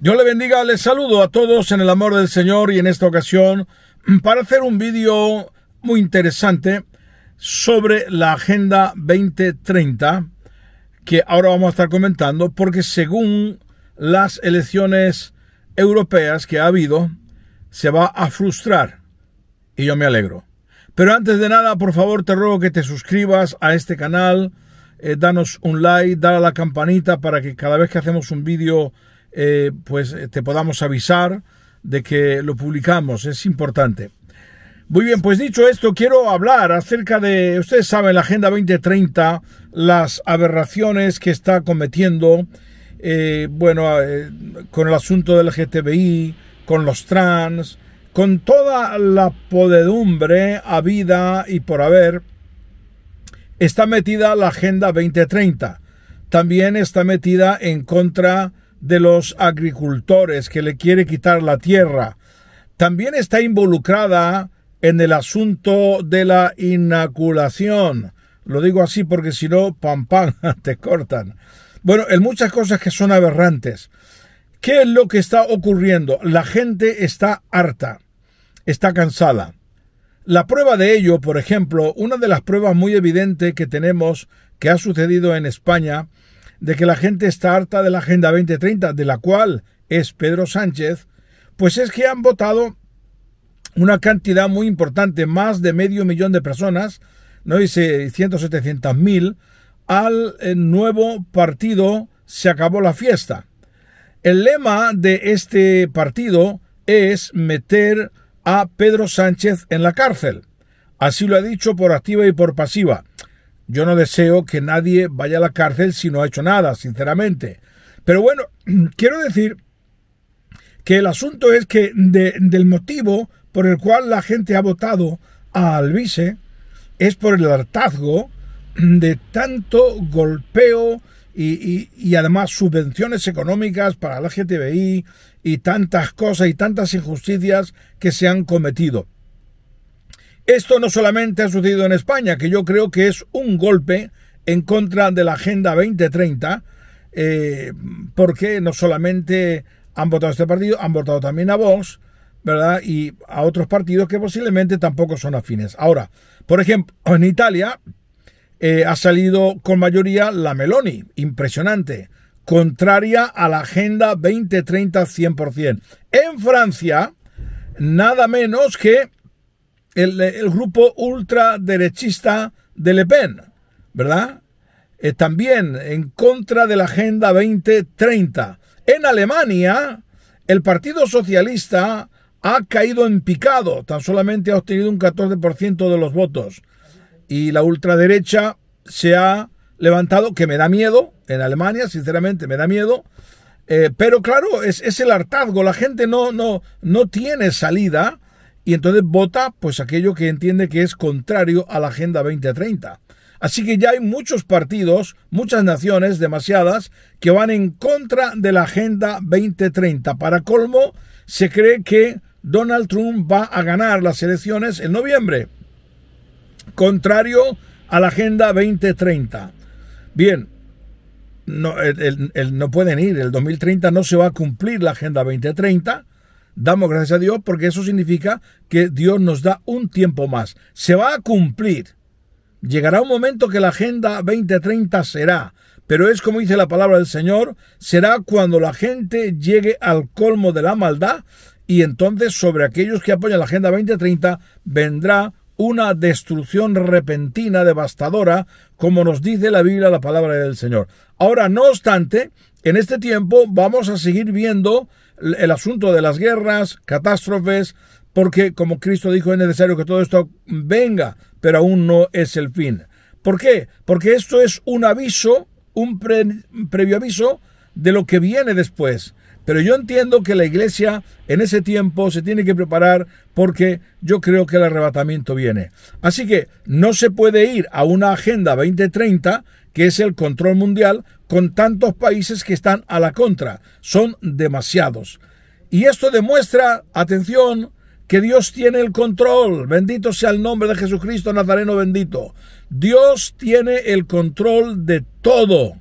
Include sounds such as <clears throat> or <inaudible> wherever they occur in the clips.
Yo le bendiga, les saludo a todos en el amor del Señor y en esta ocasión mm, para hacer un vídeo muy interesante sobre la Agenda 2030 que ahora vamos a estar comentando porque según las elecciones europeas que ha habido se va a frustrar y yo me alegro. Pero antes de nada, por favor, te ruego que te suscribas a este canal, eh, danos un like, dale a la campanita para que cada vez que hacemos un vídeo eh, pues eh, te podamos avisar de que lo publicamos. Es importante. Muy bien, pues dicho esto, quiero hablar acerca de, ustedes saben, la Agenda 2030, las aberraciones que está cometiendo, eh, bueno, con el asunto del GTBI, con los trans, con toda la podedumbre habida y por haber, está metida la Agenda 2030. También está metida en contra de los agricultores que le quiere quitar la tierra. También está involucrada en el asunto de la inaculación. Lo digo así porque si no, pam, pam, <laughs> te cortan. Bueno, en muchas cosas que son aberrantes. ¿Qué es lo que está ocurriendo? La gente está harta, está cansada. La prueba de ello, por ejemplo, una de las pruebas muy evidentes que tenemos que ha sucedido en España de que la gente está harta de la Agenda 2030, de la cual es Pedro Sánchez, pues es que han votado una cantidad muy importante, más de medio millón de personas, no dice setecientas mil, al eh, nuevo partido Se acabó la fiesta. El lema de este partido es meter a Pedro Sánchez en la cárcel. Así lo ha dicho por activa y por pasiva. Yo no deseo que nadie vaya a la cárcel si no ha hecho nada, sinceramente. Pero bueno, <clears throat> quiero decir que el asunto es que del motivo por el cual la gente ha votado a vice es por el hartazgo <clears throat> de tanto golpeo y, además subvenciones económicas para la GTBI y tantas cosas y tantas injusticias que se han cometido. Esto no solamente ha sucedido en España, que yo creo que es un golpe en contra de la Agenda 2030, eh, porque no solamente han votado a este partido, han votado también a Vox, ¿verdad? Y a otros partidos que posiblemente tampoco son afines. Ahora, por ejemplo, en Italia eh, ha salido con mayoría la Meloni, impresionante, contraria a la Agenda 2030-100%. En Francia, nada menos que el, grupo ultraderechista de Le Pen, ¿verdad? Eh, también en contra de la Agenda 2030. En Alemania, el Partido Socialista ha caído en picado, tan solamente ha obtenido un 14% de los votos. Y la ultraderecha se ha levantado, que me da miedo, en Alemania, sinceramente me da miedo. Eh, pero claro, es, el hartazgo, la gente no, no, no tiene salida y entonces vota pues aquello que entiende que es contrario a la Agenda 2030. Así que ya hay muchos partidos, muchas naciones, demasiadas, que van en contra de la Agenda 2030. Para colmo, se cree que Donald Trump va a ganar las elecciones en noviembre, contrario a la Agenda 2030. Bien, no, no pueden ir, el 2030 no se va a cumplir la Agenda 2030 damos gracias a Dios porque eso significa que Dios nos da un tiempo más. Se va a cumplir. Llegará un momento que la Agenda 2030 será, pero es como dice la palabra del Señor, será cuando la gente llegue al colmo de la maldad y entonces sobre aquellos que apoyan la Agenda 2030 vendrá una destrucción repentina, devastadora, como nos dice la Biblia, la palabra del Señor. Ahora, no obstante, en este tiempo vamos a seguir viendo el asunto de las guerras, catástrofes, porque como Cristo dijo es necesario que todo esto venga, pero aún no es el fin. ¿Por qué? Porque esto es un aviso, un, un previo aviso de lo que viene después. Pero yo entiendo que la iglesia en ese tiempo se tiene que preparar porque yo creo que el arrebatamiento viene. Así que no se puede ir a una agenda 2030 que es el control mundial con tantos países que están a la contra. Son demasiados. Y esto demuestra, atención, que Dios tiene el control. Bendito sea el nombre de Jesucristo Nazareno bendito. Dios tiene el control de todo.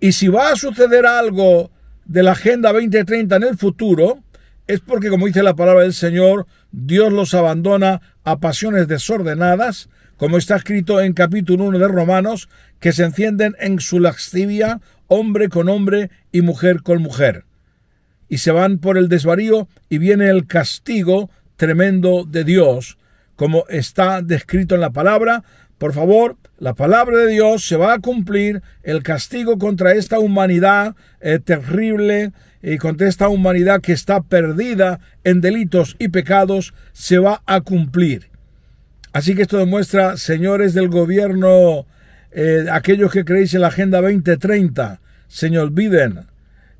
Y si va a suceder algo de la Agenda 2030 en el futuro es porque, como dice la palabra del Señor, Dios los abandona a pasiones desordenadas, como está escrito en capítulo 1 de Romanos, que se encienden en su lascivia hombre con hombre y mujer con mujer. Y se van por el desvarío y viene el castigo tremendo de Dios, como está descrito en la palabra, por favor, la palabra de Dios se va a cumplir, el castigo contra esta humanidad terrible y contra esta humanidad que está perdida en delitos y pecados se va a cumplir. Así que esto demuestra, señores del gobierno, eh, aquellos que creéis en la Agenda 2030, señor Biden,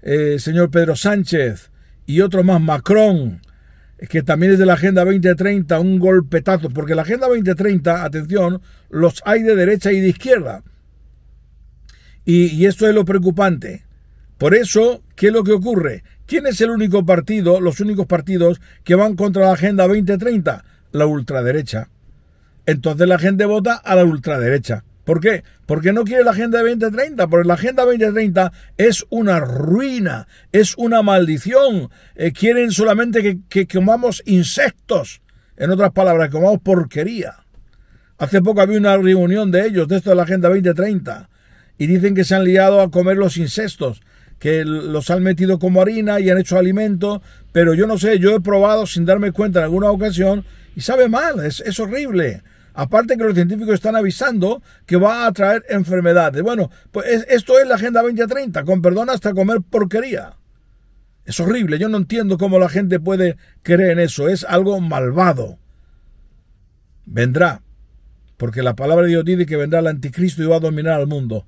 eh, señor Pedro Sánchez y otro más, Macron, es que también es de la Agenda 2030 un golpetazo, porque la Agenda 2030, atención, los hay de derecha y de izquierda. Y, y eso es lo preocupante. Por eso, ¿qué es lo que ocurre? ¿Quién es el único partido, los únicos partidos que van contra la Agenda 2030? La ultraderecha. Entonces la gente vota a la ultraderecha. ¿Por qué? Porque no quiere la Agenda 2030, porque la Agenda 2030 es una ruina, es una maldición. Eh, quieren solamente que, comamos insectos, en otras palabras, que comamos porquería. Hace poco había una reunión de ellos, de esto de la Agenda 2030, y dicen que se han liado a comer los insectos, que los han metido como harina y han hecho alimento, pero yo no sé, yo he probado sin darme cuenta en alguna ocasión y sabe mal, es horrible. Aparte que los científicos están avisando que va a traer enfermedades. Bueno, pues esto es la Agenda 2030, con perdón hasta comer porquería. Es horrible, yo no entiendo cómo la gente puede creer en eso, es algo malvado. Vendrá, porque la palabra de Dios dice que vendrá el anticristo y va a dominar al mundo.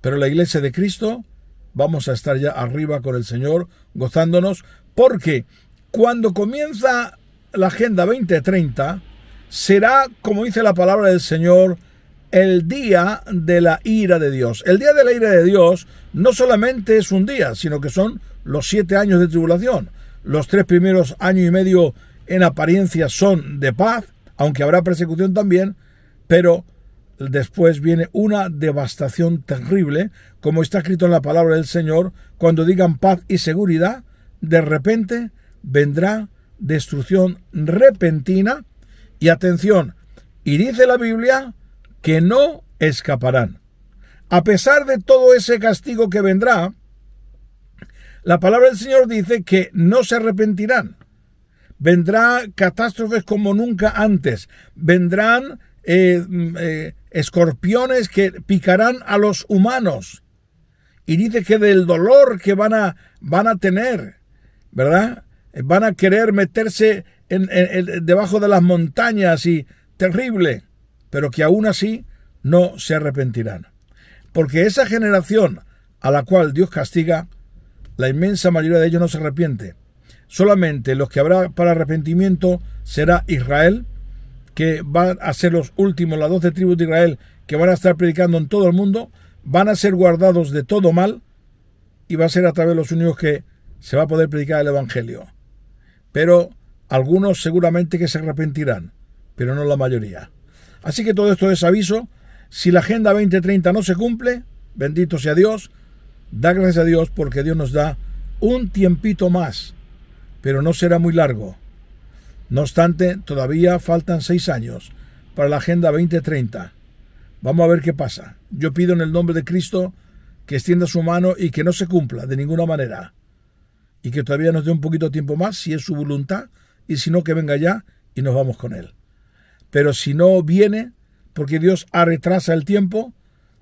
Pero la iglesia de Cristo vamos a estar ya arriba con el Señor, gozándonos, porque cuando comienza la Agenda 2030, será, como dice la palabra del Señor, el día de la ira de Dios. El día de la ira de Dios no solamente es un día, sino que son los siete años de tribulación. Los tres primeros años y medio en apariencia son de paz, aunque habrá persecución también, pero después viene una devastación terrible, como está escrito en la palabra del Señor, cuando digan paz y seguridad, de repente vendrá destrucción repentina y atención, y dice la Biblia que no escaparán. A pesar de todo ese castigo que vendrá, la palabra del Señor dice que no se arrepentirán. Vendrá catástrofes como nunca antes. Vendrán eh, mm, eh, escorpiones que picarán a los humanos. Y dice que del dolor que van a, van a tener, ¿verdad? Van a querer meterse debajo de las montañas y terrible, pero que aún así no se arrepentirán. Porque esa generación a la cual Dios castiga, la inmensa mayoría de ellos no se arrepiente. Solamente los que habrá para arrepentimiento será Israel, que van a ser los últimos, las doce tribus de Israel, que van a estar predicando en todo el mundo, van a ser guardados de todo mal, y va a ser a través de los únicos que se va a poder predicar el Evangelio. Pero algunos seguramente que se arrepentirán, pero no la mayoría. Así que todo esto es aviso. Si la Agenda 2030 no se cumple, bendito sea Dios, da gracias a Dios porque Dios nos da un tiempito más, pero no será muy largo. No obstante, todavía faltan seis años para la Agenda 2030. Vamos a ver qué pasa. Yo pido en el nombre de Cristo que extienda su mano y que no se cumpla de ninguna manera. Y que todavía nos dé un poquito de tiempo más, si es su voluntad, y si no, que venga ya y nos vamos con él. Pero si no viene, porque Dios retrasa el tiempo,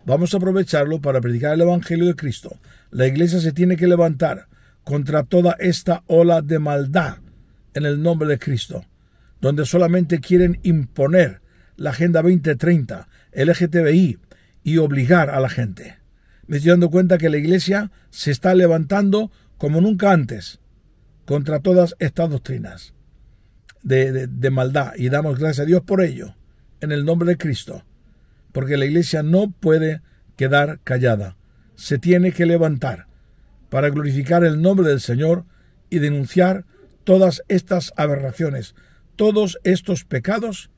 vamos a aprovecharlo para predicar el Evangelio de Cristo. La iglesia se tiene que levantar contra toda esta ola de maldad en el nombre de Cristo, donde solamente quieren imponer la Agenda 2030, el LGTBI, y obligar a la gente. Me estoy dando cuenta que la iglesia se está levantando como nunca antes contra todas estas doctrinas de, maldad y damos gracias a Dios por ello, en el nombre de Cristo, porque la iglesia no puede quedar callada, se tiene que levantar para glorificar el nombre del Señor y denunciar todas estas aberraciones, todos estos pecados,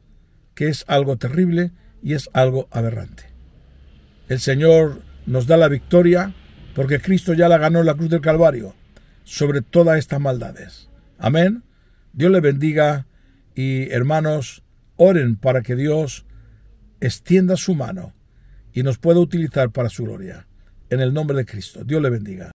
que es algo terrible y es algo aberrante. El Señor nos da la victoria porque Cristo ya la ganó en la cruz del Calvario sobre todas estas maldades. Amén. Dios le bendiga y hermanos, oren para que Dios extienda su mano y nos pueda utilizar para su gloria. En el nombre de Cristo. Dios le bendiga.